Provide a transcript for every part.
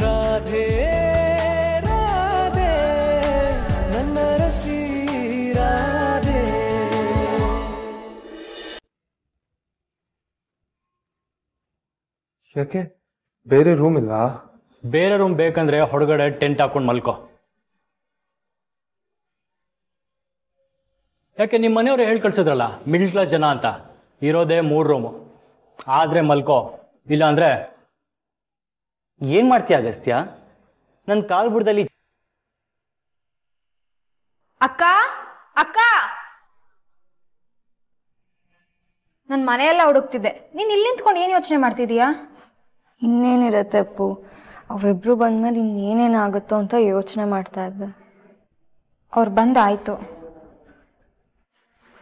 ರಾಧೆ ರಾಧೆ ಬೇರೆ ರೂಮ್ ಇಲ್ಲ ಬೇರೆ ರೂಮ್ ಬೇಕಂದ್ರೆ ಹೊರಗಡೆ ಟೆಂಟ್ ಹಾಕೊಂಡು ಮಲ್ಕೋ ಯಾಕೆ ನಿಮ್ಮ ಮನೆಯವ್ರು ಹೇಳಿ ಕಳ್ಸಿದ್ರಲ್ಲ ಮಿಡ್ಲ್ ಕ್ಲಾಸ್ ಜನ ಅಂತ ಇರೋದೇ ಮೂರು ರೂಮ್ ಆದರೆ ಮಲ್ಕೋ ಇಲ್ಲ ಅಂದರೆ ಏನ್ ಮಾಡ್ತೀಯ ಅಗಸ್ತ್ಯ ನನ್ನ ಬುಡದಲ್ಲಿ ಅಕ್ಕ ಅಕ್ಕ ನನ್ನ ಮನೆಯೆಲ್ಲ ಹುಡುಕ್ತಿದ್ದೆ ನೀನ್ ಇಲ್ಲಿ ನಿಂತ್ಕೊಂಡು ಏನ್ ಯೋಚನೆ ಮಾಡ್ತಿದೀಯಾ ಇನ್ನೇನಿರತ್ತೆ ಅಪ್ಪು ಅವರಿಬ್ರು ಬಂದ್ಮೇಲೆ ಇನ್ನೇನೇನಾಗುತ್ತೋ ಅಂತ ಯೋಚನೆ ಮಾಡ್ತಾ ಇದ್ದೆ ಅವ್ರು ಬಂದ ಆಯ್ತು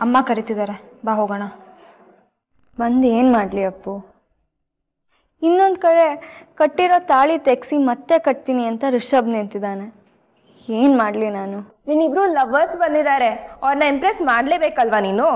ಅಮ್ಮ ಕರಿತಿದ್ದಾರೆ ಬಾ ಹೋಗೋಣ ಬಂದು ಏನು ಮಾಡಲಿ ಅಪ್ಪು ಇನ್ನೊಂದು ಕಡೆ ಕಟ್ಟಿರೋ ತಾಳಿ ತೆಗ್ಸಿ ಮತ್ತೆ ಕಟ್ತೀನಿ ಅಂತ ರಿಷಬ್ ನಿಂತಿದ್ದಾನೆ ಏನ್ ಮಾಡ್ಲಿ ನಾನು ನಿನ್ನಿಬ್ರು ಲವರ್ಸ್ ಬಂದಿದ್ದಾರೆ ಅವ್ರನ್ನ ಇಂಪ್ರೆಸ್ ಮಾಡ್ಲೇಬೇಕಲ್ವಾ ನೀನು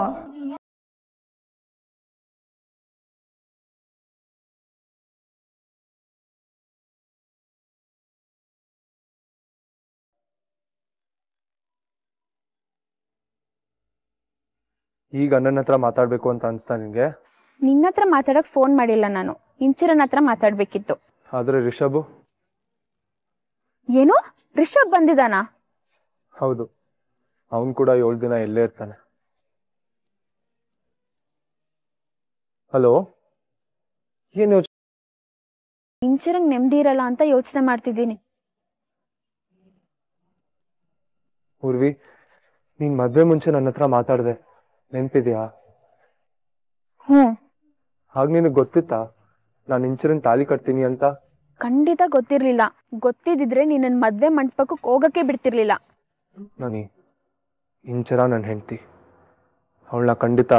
ಈಗ ನನ್ನ ಹತ್ರ ಮಾತಾಡ್ಬೇಕು ಅಂತ ಅನ್ಸ್ತಾ ನಿನ್ಗೆ ನಿನ್ನ ಹತ್ರ ಮಾತಾಡಕ್ ಫೋನ್ ಮಾಡಿಲ್ಲ ನಾನು ಇಂಚಿರನ್ ಹತ್ರ ಮಾತಾಡ್ಬೇಕಿತ್ತು ಆದ್ರೆ ರಿಷಬ್ ಏನು ರಿಷಬ್ ಬಂದಿದಾನ ಹೌದು ಅವನ್ ಕೂಡ ಏಳು ದಿನ ಎಲ್ಲೇ ಇರ್ತಾನೆ ಹಲೋ ಏನು ಯೋಚನೆ ಇಂಚಿರಂಗ್ ನೆಮ್ಮದಿ ಇರಲ್ಲ ಅಂತ ಯೋಚನೆ ಮಾಡ್ತಿದ್ದೀನಿ ಪೂರ್ವಿ ನೀನ್ ಮದ್ವೆ ಮುಂಚೆ ನನ್ನ ಹತ್ರ ಮಾತಾಡಿದೆ ನೆನ್ಪಿದ್ಯಾ ಹ್ಮ್ ಹಾಗೆ ನಿನಗೆ ಗೊತ್ತಿತ್ತ ನಾನು ಇನ್ಶೂರೆನ್ಸ್ ತಾಲಿ ಕಟ್ತೀನಿ ಅಂತ ಖಂಡಿತ ಗೊತ್ತಿರಲಿಲ್ಲ ಗೊತ್ತಿದ್ದಿದ್ರೆ ನಿನ್ನ ಮದ್ವೆ ಮಂಟಪಕ್ಕೆ ಹೋಗಕ್ಕೆ ಬಿಡ್ತಿರ್ಲಿಲ್ಲ ನಾನು ಇಂಚರ ನನ್ನ ಹೆಂಡತಿ ಅವಳನ್ನ ಖಂಡಿತ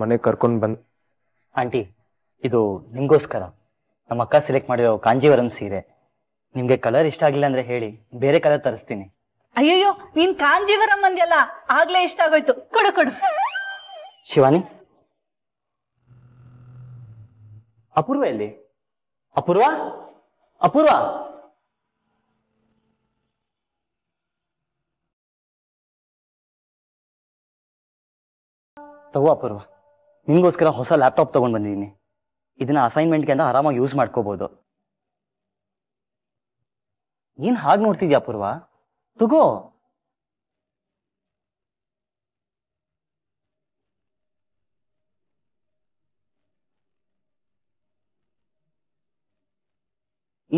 ಮನೆ ಕರ್ಕೊಂಡು ಬಂದ ಆಂಟಿ ಇದು ನಿಮಗೋಸ್ಕರ ನಮ್ಮ ಅಕ್ಕ ಸೆಲೆಕ್ಟ್ ಮಾಡಿರೋ ಕಾಂಜೀವರಂ ಸೀರೆ ನಿಮಗೆ ಕಲರ್ ಇಷ್ಟ ಆಗಿಲ್ಲ ಅಂದ್ರೆ ಹೇಳಿ ಬೇರೆ ಕಲರ್ ತರಿಸ್ತೀನಿ ಅಯ್ಯಯ್ಯೋ ನೀನ್ ಕಾಂಜೀವರಂ ಅಂದ್ಯಲ್ಲ ಆಗ್ಲೇ ಇಷ್ಟ ಆಗೋಯ್ತು ಕೊಡು ಕೊಡು ಶಿವಾನಿ ಅಪೂರ್ವ ಎಲ್ಲಿ ಅಪೂರ್ವ ಅಪೂರ್ವ ತಗೋ ಅಪೂರ್ವ ನಿಮಗೋಸ್ಕರ ಹೊಸ ಲ್ಯಾಪ್ಟಾಪ್ ತೊಗೊಂಡು ಬಂದಿದ್ದೀನಿ ಇದನ್ನ ಅಸೈನ್ಮೆಂಟ್ಗೆ ಅಂತ ಆರಾಮಾಗಿ ಯೂಸ್ ಮಾಡ್ಕೋಬಹುದು ಏನ್ ಹಾಗೆ ನೋಡ್ತಿದ್ಯಾ ಅಪೂರ್ವ ತಗೋ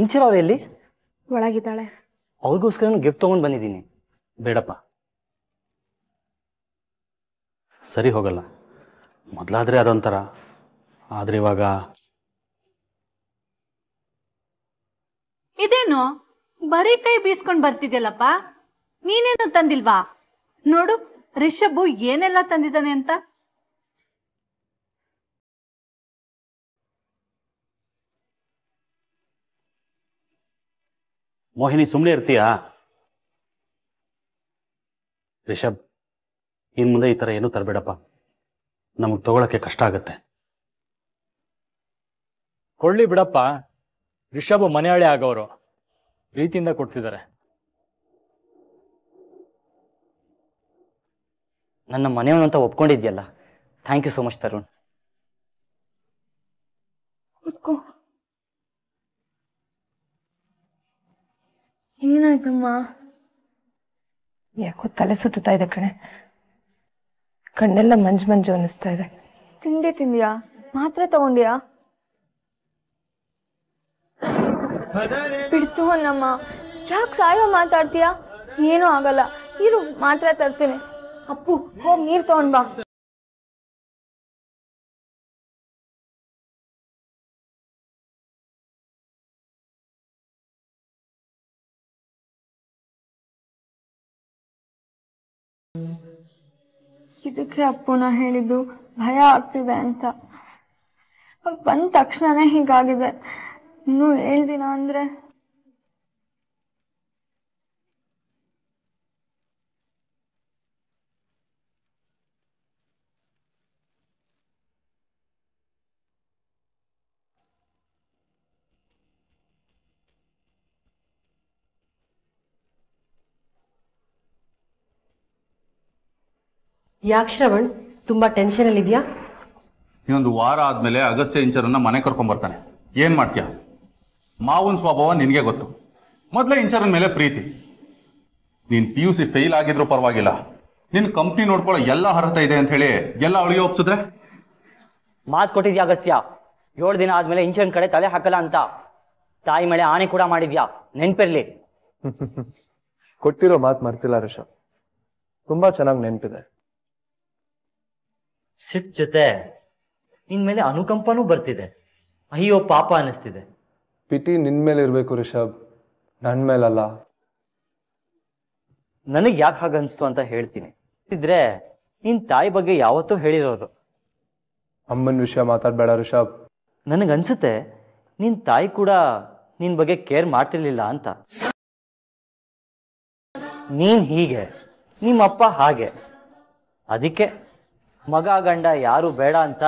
ಇಂಚಿರ ಅವ್ರು ಎಲ್ಲಿ ಒಳಗಿದ್ದಾಳೆ ಅವ್ರಿಗೋಸ್ಕರ ಗಿಫ್ಟ್ ತಗೊಂಡ್ ಬಂದಿದ್ದೀನಿ ಬೇಡಪ್ಪ ಸರಿ ಹೋಗಲ್ಲ ಮೊದ್ಲಾದ್ರೆ ಅದೊಂಥರ ಆದ್ರೆ ಇವಾಗ ಇದೇನು ಬರೀ ಕೈ ಬೀಸ್ಕೊಂಡು ಬರ್ತಿದ್ಯಲ್ಲಪ್ಪ ನೀನೇನು ತಂದಿಲ್ವಾ ನೋಡು ರಿಷಬ್ ಏನೆಲ್ಲ ತಂದಿದ್ದಾನೆ ಅಂತ ಮೋಹಿನಿ ಸುಮ್ಮನೆ ಇರ್ತೀಯಾ ರಿಷಬ್ ಇನ್ ಮುಂದೆ ಈ ಥರ ಏನೂ ತರಬೇಡಪ್ಪ ನಮಗೆ ತಗೊಳಕ್ಕೆ ಕಷ್ಟ ಆಗತ್ತೆ ಕೊಳ್ಳಿ ಬಿಡಪ್ಪ ರಿಷಬ್ ಮನೆಯಾಳೆ ಆಗೋರು ರೀತಿಯಿಂದ ಕೊಡ್ತಿದ್ದಾರೆ ನನ್ನ ಮನೆಯವನು ಒಪ್ಕೊಂಡಿದ್ಯಲ್ಲ thank you so much Tarun ಏನಾಯ್ತಮ್ಮ ಯಾಕೋ ತಲೆ ಸುತ್ತಾ ಇದೆ ಕಣೆ ಕಣ್ಣೆಲ್ಲ ಮಂಜು ಮಂಜು ಅನ್ನಿಸ್ತಾ ಇದೆ ತಿಂಡಿ ತಿಂದ್ಯಾ ಮಾತ್ರೆ ತಗೊಂಡ್ಯಾ ಬಿಡ್ತು ಅನ್ನಮ್ಮ ಯಾಕೆ ಸಾಯೋ ಮಾತಾಡ್ತೀಯಾ ಏನೂ ಆಗಲ್ಲ ಇರು ಮಾತ್ರೆ ತರ್ತೀನಿ ಅಪ್ಪು ಹೋಗಿ ನೀರು ತಗೊಂಡ್ಬಾ ಬಾ ಇದಕ್ಕೆ ಅಪ್ಪುನ ಹೇಳಿದ್ದು ಭಯ ಆಗ್ತಿದೆ ಅಂತ ಬಂದ ತಕ್ಷಣನೇ ಹೀಗಾಗಿದೆ ಇನ್ನೂ ಹೇಳ್ದಿನ ಅಂದ್ರೆ ಯಾಕ್ ಶ್ರವಣ್ ತುಂಬಾ ಟೆನ್ಷನ್ ಅಲ್ಲಿ ಇದೆಯಾ ಇನ್ನೊಂದು ವಾರ ಆದ್ಮೇಲೆ ಅಗಸ್ತ್ಯ ಇಂಚರನ್ನ ಮನೆ ಕರ್ಕೊಂಡ್ ಬರ್ತಾನೆ ಏನ್ ಮಾಡ್ತೀಯ ಮಾವನ್ ಸ್ವಭಾವ ನಿನಗೆ ಗೊತ್ತು ಮೊದಲೇ ಇಂಚರನ ಮೇಲೆ ಪ್ರೀತಿ ನೀನ್ ಪಿ ಯು ಸಿ ಫೇಲ್ ಆಗಿದ್ರು ಪರವಾಗಿಲ್ಲ ನಿನ್ ಕಂಪ್ನಿ ನೋಡ್ಕೊಳ್ಳೋ ಎಲ್ಲ ಅರ್ಹತೆ ಇದೆ ಅಂತ ಹೇಳಿ ಎಲ್ಲ ಅವಳಿಗೆ ಒಪ್ಸಿದ್ರೆ ಮಾತು ಕೊಟ್ಟಿದ್ಯಾ ಅಗಸ್ತ್ಯ ಏಳು ದಿನ ಆದ್ಮೇಲೆ ಇಂಚನ್ ಕಡೆ ತಲೆ ಹಾಕಲ್ಲ ಅಂತ ತಾಯಿ ಮೇಲೆ ಆಣೆ ಕೂಡ ಮಾಡಿದ್ಯಾ ನೆನ್ಪಿರ್ಲಿ ಕೊಟ್ಟಿರೋ ಮಾತು ಮರ್ತಿಲ್ಲ ಋಷಭ್ ತುಂಬಾ ಚೆನ್ನಾಗಿ ನೆನ್ಪಿದೆ ಸಿಟ್ ಜೊತೆ ನಿನ್ ಮೇಲೆ ಅನುಕಂಪನೂ ಬರ್ತಿದೆ ಅಯ್ಯೋ ಪಾಪ ಅನಿಸ್ತಿದೆ ಪಿಟಿ ನಿನ್ ಮೇಲೆ ಇರಬೇಕು ರಿಷಬ್ ನನ್ ಮೇಲಲ್ಲ ನನಗೆ ಯಾಕೆ ಅನಿಸ್ತು ಅಂತ ಹೇಳ್ತೀನಿ ಇದ್ರೆ ನಿನ್ ತಾಯಿ ಬಗ್ಗೆ ಯಾವತ್ತೂ ಹೇಳಿರೋದು ಅಮ್ಮನ ವಿಷಯ ಮಾತಾಡ್ಬೇಡ ರಿಷಬ್ ನನಗನ್ಸುತ್ತೆ ನಿನ್ ತಾಯಿ ಕೂಡ ನಿನ್ ಬಗ್ಗೆ ಕೇರ್ ಮಾಡ್ತಿರ್ಲಿಲ್ಲ ಅಂತ ನೀನ್ ಹೀಗೆ ನಿಮ್ಮಪ್ಪ ಹಾಗೆ ಅದಕ್ಕೆ ಮಗ ಗಂಡ ಯಾರು ಬೇಡ ಅಂತ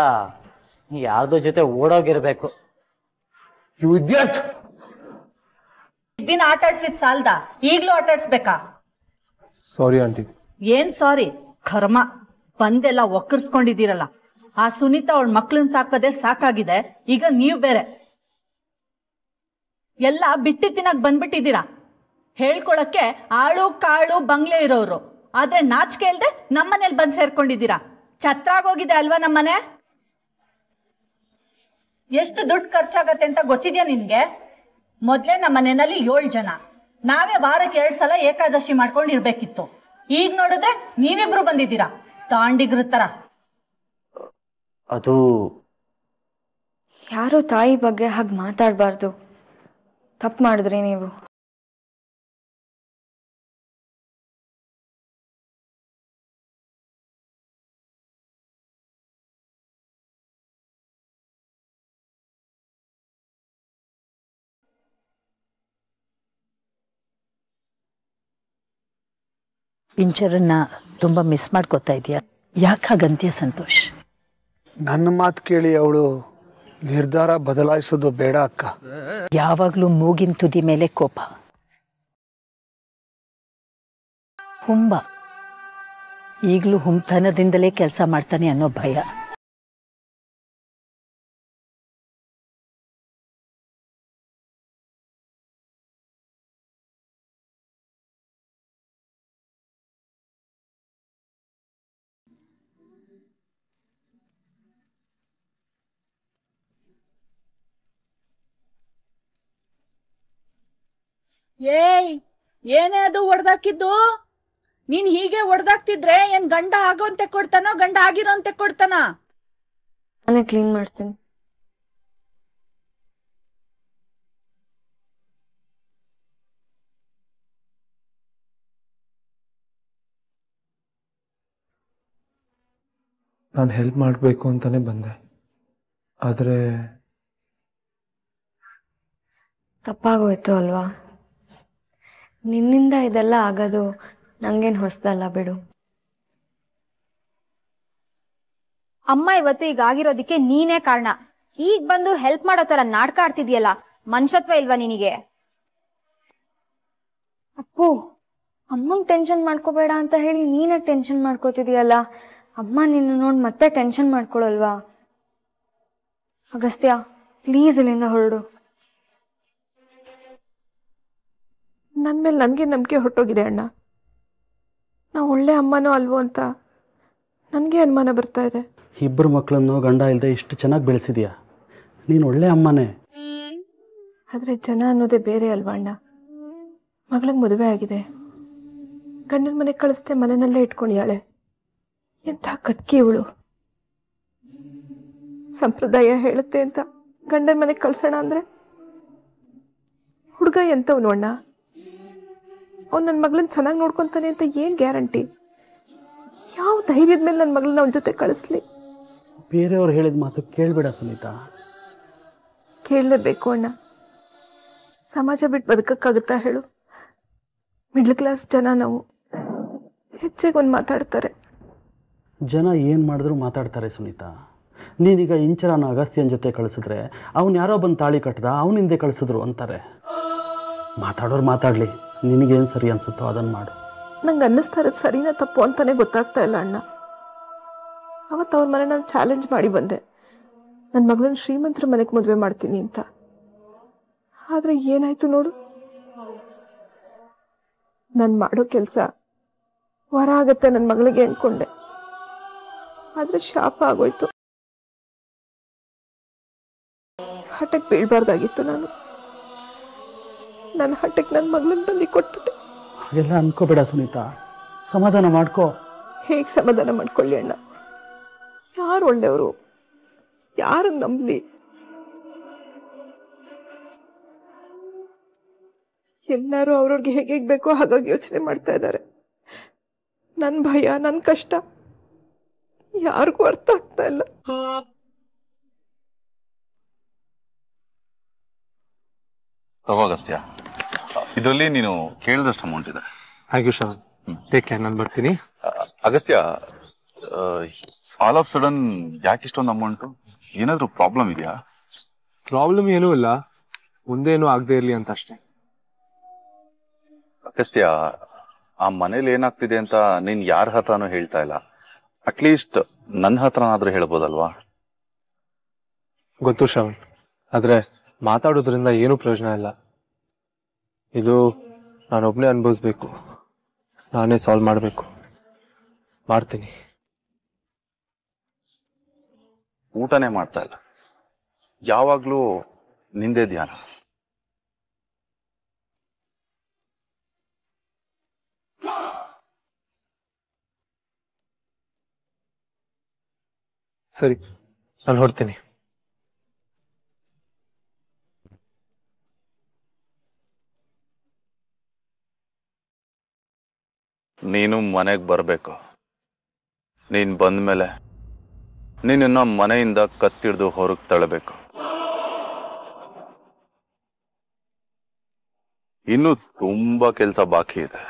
ಯಾರ್ದೋ ಜೊತೆ ಓಡೋಗಿರ್ಬೇಕು ದಿನ ಆಟ ಆಡ್ಸಿದ್ ಸಾಲ್ದ ಈಗ್ಲೂ ಆಟ ಸಾರಿ ಆಂಟಿ ಏನ್ ಸಾರಿ ಕರ್ಮ ಬಂದೆಲ್ಲ ಒಕ್ಕರ್ಸ್ಕೊಂಡಿದ್ದೀರಲ್ಲ ಆ ಸುನೀತಾ ಅವಳ ಮಕ್ಳನ್ ಸಾಕದೆ ಸಾಕಾಗಿದೆ ಈಗ ನೀವ್ ಬೇರೆ ಎಲ್ಲ ಬಿಟ್ಟಿ ತಿನ್ನಕ್ ಬಂದ್ಬಿಟ್ಟಿದ್ದೀರಾ ಹೇಳ್ಕೊಳಕ್ಕೆ ಆಳು ಕಾಳು ಬಂಗ್ಲೆ ಇರೋರು ಆದ್ರೆ ನಾಚಿಕೆ ಇಲ್ದೆ ನಮ್ಮನೇಲಿ ಬಂದ್ ಸೇರ್ಕೊಂಡಿದ್ದೀರಾ ಛತ್ರಾಗೋಗಿದೆ ಅಲ್ವಾ ನಮ್ಮನೆ ಎಷ್ಟು ದುಡ್ಡು ಖರ್ಚಾಗತ್ತೆ ಅಂತ ಗೊತ್ತಿದ್ಯಾ ನಿನ್ಗೆ ಮೊದ್ಲೇ ನಮ್ಮ ಮನೆಯಲ್ಲಿ ಏಳು ಜನ ನಾವೇ ವಾರಕ್ಕೆ ಎರಡ್ ಸಲ ಏಕಾದಶಿ ಮಾಡ್ಕೊಂಡು ಇರ್ಬೇಕಿತ್ತು ಈಗ ನೋಡಿದ್ರೆ ನೀವಿಬ್ರು ಬಂದಿದ್ದೀರಾ ತಾಂಡಿಗ್ರ ತರ ಅದು ಯಾರು ತಾಯಿ ಬಗ್ಗೆ ಹಾಗೆ ಮಾತಾಡಬಾರ್ದು ತಪ್ಪು ಮಾಡಿದ್ರಿ ನೀವು ಇಂಚರನ್ನ ತುಂಬ ಮಿಸ್ ಮಾಡ್ಕೋತಾ ಇದೀಯ ಯಾಕೆ ಸಂತೋಷ್ ನನ್ನ ಮಾತು ಕೇಳಿ ಅವಳು ನಿರ್ಧಾರ ಬದಲಾಯಿಸೋದು ಬೇಡ ಅಕ್ಕ ಯಾವಾಗಲೂ ಮೂಗಿನ ತುದಿ ಮೇಲೆ ಕೋಪ ಹುಂಬ ಈಗಲೂ ಹುಂಥನದಿಂದಲೇ ಕೆಲಸ ಮಾಡ್ತಾನೆ ಅನ್ನೋ ಭಯ ಏಯ್ ಏನೇ ಅದು ಒಡ್ದಾಕಿದ್ದು ನೀನ್ ಹೀಗೆ ಒಡ್ದಾಕ್ತಿದ್ರೆ ಏನ್ ಗಂಡ ಆಗೋ ಅಂತ ಕೊಡ್ತಾನೋ ಗಂಡ ಆಗಿರೋ ಅಂತ ಕೊಡ್ತಾನ ಕ್ಲೀನ್ ಮಾಡ್ತೀನಿ ನಾನು ಹೆಲ್ಪ್ ಮಾಡಬೇಕು ಅಂತಾನೆ ಬಂದೆ ಆದ್ರೆ ತಪ್ಪಾಗೋಯ್ತು ಅಲ್ವಾ ನಿನ್ನಿಂದ ಇದೆಲ್ಲ ಆಗೋದು ನಂಗೇನು ಹೊಸದಲ್ಲ ಬಿಡು ಅಮ್ಮ ಇವತ್ತು ಈಗ ಆಗಿರೋದಿಕ್ಕೆ ನೀನೇ ಕಾರಣ ಈಗ ಬಂದು ಹೆಲ್ಪ್ ಮಾಡೋ ತರ ನಾಟಕ ಆಡ್ತಿದ್ಯಲ್ಲ ಮನುಷ್ಯತ್ವ ಇಲ್ವಾ ನಿನಗೆ ಅಪ್ಪು ಅಮ್ಮನ್ ಟೆನ್ಷನ್ ಮಾಡ್ಕೋಬೇಡ ಅಂತ ಹೇಳಿ ನೀನೇ ಟೆನ್ಷನ್ ಮಾಡ್ಕೋತಿದೀಯಲ್ಲ ಅಮ್ಮ ನಿನ್ನ ನೋಡಿ ಮತ್ತೆ ಟೆನ್ಷನ್ ಮಾಡ್ಕೊಳಲ್ವಾ ಅಗಸ್ತ್ಯ ಪ್ಲೀಸ್ ಇಲ್ಲಿಂದ ಹೊರಡು ನನ್ನ ಮೇಲೆ ನನಗೆ ನಂಬಿಕೆ ಹೊಟ್ಟೋಗಿದೆ ಅಣ್ಣ ನಾವು ಒಳ್ಳೆ ಅಮ್ಮನೋ ಅಲ್ವೋ ಅಂತ ನನಗೆ ಅನುಮಾನ ಬರ್ತಾ ಇದೆ ಇಬ್ಬರು ಮಕ್ಕಳನ್ನು ಗಂಡ ಇಲ್ಲದೆ ಇಷ್ಟು ಚೆನ್ನಾಗಿ ಬೆಳೆಸಿದ್ಯಾ ನೀನು ಒಳ್ಳೆ ಅಮ್ಮನೇ ಆದರೆ ಜನ ಅನ್ನೋದೇ ಬೇರೆ ಅಲ್ವಾ ಅಣ್ಣ ಮಗಳಿಗೆ ಮದುವೆ ಆಗಿದೆ ಗಂಡನ ಮನೆಗೆ ಕಳಿಸ್ದೆ ಮನೆಯಲ್ಲೇ ಇಟ್ಕೊಂಡಿಯಾಳೆ ಎಂಥ ಕಟ್ಕಿ ಇವಳು ಸಂಪ್ರದಾಯ ಹೇಳುತ್ತೆ ಅಂತ ಗಂಡನ ಮನೆಗೆ ಕಳ್ಸೋಣ ಅಂದರೆ ಹುಡುಗ ಎಂಥವನು ಅಣ್ಣ ಅವ್ನು ನನ್ನ ಮಗಳನ್ನ ಚೆನ್ನಾಗಿ ನೋಡ್ಕೊತಾನೆ ಅಂತ ಏನು ಗ್ಯಾರಂಟಿ ಯಾವ ಧೈರ್ಯದ ಮೇಲೆ ನನ್ನ ಮಗಳನ್ನ ಅವನ ಜೊತೆ ಕಳಿಸ್ಲಿ ಬೇರೆಯವ್ರು ಹೇಳಿದ ಮಾತು ಕೇಳಬೇಡ ಸುನೀತಾ ಕೇಳಲೇಬೇಕು ಅಣ್ಣ ಸಮಾಜ ಬಿಟ್ಟು ಬದುಕಕ್ಕಾಗುತ್ತಾ ಹೇಳು ಮಿಡ್ಲ್ ಕ್ಲಾಸ್ ಜನ ನಾವು ಹೆಚ್ಚಾಗಿ ಒಂದು ಮಾತಾಡ್ತಾರೆ ಜನ ಏನು ಮಾಡಿದ್ರು ಮಾತಾಡ್ತಾರೆ ಸುನೀತಾ ನೀನೀಗ ಇಂಚರನ ಅಗಸ್ತಿಯನ್ ಜೊತೆ ಕಳಿಸಿದ್ರೆ ಅವ್ನು ಯಾರೋ ಬಂದು ತಾಳಿ ಕಟ್ಟದ ಅವನಿಂದೆ ಕಳಿಸಿದ್ರು ಅಂತಾರೆ ಮಾತಾಡೋರು ಮಾತಾಡಲಿ ನಿನಗೇನು ಸರಿ ಅನ್ಸುತ್ತೋ ಅದನ್ನು ಮಾಡು ನಂಗೆ ಅನ್ನಿಸ್ತಾ ಇರೋದು ಸರಿನಾ ತಪ್ಪು ಅಂತಾನೆ ಗೊತ್ತಾಗ್ತಾ ಇಲ್ಲ ಅಣ್ಣ ಅವತ್ತು ಅವ್ರ ಮನೆ ನಾನು ಚಾಲೆಂಜ್ ಮಾಡಿ ಬಂದೆ ನನ್ನ ಮಗಳನ್ನ ಶ್ರೀಮಂತರ ಮನೆಗೆ ಮದುವೆ ಮಾಡ್ತೀನಿ ಅಂತ ಆದರೆ ಏನಾಯ್ತು ನೋಡು ನಾನು ಮಾಡೋ ಕೆಲಸ ವರ ಆಗತ್ತೆ ನನ್ನ ಮಗಳಿಗೆ ಅಂದ್ಕೊಂಡೆ ಆದರೆ ಶಾಪ ಆಗೋಯ್ತು ಹಠಕ್ಕೆ ಬೀಳ್ಬಾರ್ದಾಗಿತ್ತು ನಾನು ನನ್ನ ಹಟ್ಟಕ್ಕೆ ನನ್ನ ಮಗಳನ್ನ ಬಂದು ಕೊಟ್ಬಿಟ್ಟೆ ಹಾಗೆಲ್ಲ ಅನ್ಕೋಬೇಡ ಸುನೀತಾ ಸಮಾಧಾನ ಮಾಡ್ಕೋ ಹೇಗೆ ಸಮಾಧಾನ ಮಾಡ್ಕೊಳ್ಳಿ ಅಣ್ಣ ಯಾರು ಒಳ್ಳೆಯವರು ಯಾರು ನಂಬಲಿ ಎಲ್ಲರೂ ಅವ್ರವ್ರಿಗೆ ಹೇಗೆ ಬೇಕೋ ಹಾಗಾಗಿ ಯೋಚನೆ ಮಾಡ್ತಾ ಇದ್ದಾರೆ ನನ್ನ ಭಯ ನನ್ನ ಕಷ್ಟ ಯಾರಿಗೂ ಅರ್ಥ ಆಗ್ತಾ ಇಲ್ಲ ಇದರಲ್ಲಿ ನೀನು ಕೇಳಿದಷ್ಟು ಅಮೌಂಟ್ ಇದೆ thank you Sharan take care ನಾನು ಬರ್ತೀನಿ ಅಗಸ್ತ್ಯ ಆಲ್ ಆಫ್ ಸಡನ್ ಯಾಕೆ ಇಷ್ಟೊಂದು ಅಮೌಂಟು ಏನಾದರೂ ಪ್ರಾಬ್ಲಮ್ ಇದೆಯಾ ಪ್ರಾಬ್ಲಮ್ ಏನೂ ಇಲ್ಲ ಮುಂದೇನು ಆಗದೆ ಇರಲಿ ಅಂತ ಅಷ್ಟೇ ಅಗಸ್ತ್ಯ ಆ ಮನೇಲಿ ಏನಾಗ್ತಿದೆ ಅಂತ ನೀನ್ ಯಾರ ಹತ್ರನೂ ಹೇಳ್ತಾ ಇಲ್ಲ ಅಟ್ಲೀಸ್ಟ್ ನನ್ನ ಹತ್ರನಾದ್ರೂ ಹೇಳ್ಬೋದಲ್ವಾ ಗೊತ್ತು ಶ್ರವಣ್ ಆದ್ರೆ ಮಾತಾಡೋದ್ರಿಂದ ಏನು ಪ್ರಯೋಜನ ಇಲ್ಲ ಇದು ನಾನೊಬ್ಬನೇ ಅನುಭವಿಸ್ಬೇಕು ನಾನೇ ಸಾಲ್ವ್ ಮಾಡಬೇಕು ಮಾಡ್ತೀನಿ ಊಟನೇ ಮಾಡ್ತಾ ಇಲ್ಲ ಯಾವಾಗಲೂ ನಿಂದೆ ಧ್ಯಾನ ಸರಿ ನಾನು ಹೊರ್ತೀನಿ ನೀನು ಮನೆಗೆ ಬರಬೇಕು ನೀನು ಬಂದ ಮೇಲೆ ಮನೆಯಿಂದ ಕತ್ತಿಡ್ದು ಹೊರಗ್ ತಳ್ಳಬೇಕು ಇನ್ನು ತುಂಬಾ ಕೆಲಸ ಬಾಕಿ ಇದೆ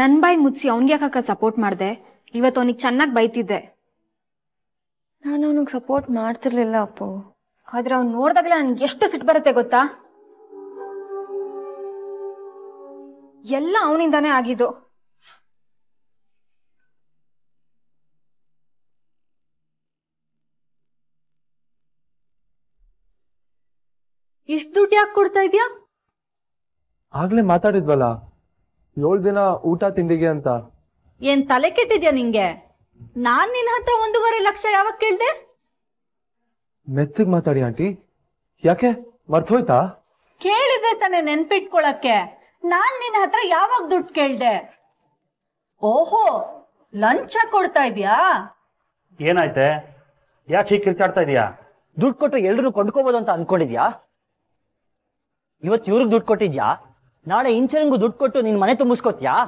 ನನ್ ಬಾಯಿ ಮುಚ್ಚಿ ಅವನ್ಗೆ ಯಾಕಕ್ಕ ಸಪೋರ್ಟ್ ಮಾಡಿದೆ ಇವತ್ತು ಅವನಿಗೆ ಚೆನ್ನಾಗಿ ಬೈತಿದ್ದೆ ನಾನು ಅವನಿಗೆ ಸಪೋರ್ಟ್ ಮಾಡ್ತಿರ್ಲಿಲ್ಲ ಅಪ್ಪು ಆದ್ರೆ ಅವ್ನು ನೋಡಿದಾಗಲೇ ನನ್ಗೆ ಎಷ್ಟು ಸಿಟ್ಟು ಬರುತ್ತೆ ಗೊತ್ತಾ ಎಲ್ಲ ಅವನಿಂದಾನೇ ಆಗಿದ್ದು ಇಷ್ಟು ದುಡ್ಡು ಯಾಕೆ ಕೊಡ್ತಾ ಇದ್ಯಾ ಆಗ್ಲೇ ಮಾತಾಡಿದ್ವಲ್ಲ ಏಳು ದಿನ ಊಟ ತಿಂಡಿಗೆ ಅಂತ ಏನ್ ತಲೆ ಕೆಟ್ಟಿದ್ಯಾ ನಿಂಗೆ ನಾನ್ ನಿನ್ ಹತ್ರ ಒಂದೂವರೆ ಲಕ್ಷ ಯಾವಾಗ ಕೇಳ್ದೆ ಮೆತ್ತಗ್ ಮಾತಾಡಿ ಆಂಟಿ ಯಾಕೆ ಮರ್ತೋಯ್ತಾ ಕೇಳಿದೆ ತಾನೆ ನೆನ್ಪಿಟ್ಕೊಳಕ್ಕೆ ನಾನ್ ನಿನ್ ಹತ್ರ ಯಾವಾಗ ದುಡ್ಡು ಕೇಳ್ದೆ ಓಹೋ ಲಂಚ ಕೊಡ್ತಾ ಇದೀಯಾ ಏನಾಯ್ತೆ ಯಾಕೆ ಹೀಗೆ ಕಿರ್ಚಾಡ್ತಾ ಇದೀಯಾ ದುಡ್ಡು ಕೊಟ್ಟು ಎಲ್ರು ಕೊಂಡ್ಕೋಬಹುದು ಅಂತ ಅನ್ಕೊಂಡಿದ್ಯಾ ಇವತ್ತು ಇವ್ರಿಗೆ ದುಡ್ಡು ಕೊಟ್ಟಿದ್ಯಾ ನಾಳೆ ಇಂಚರಿಂಗು ದುಡ್ಡು ಕೊಟ್ಟು ನಿನ್ ಮನೆ ತುಂಬಿಸ್ಕೋತ್ಯಾ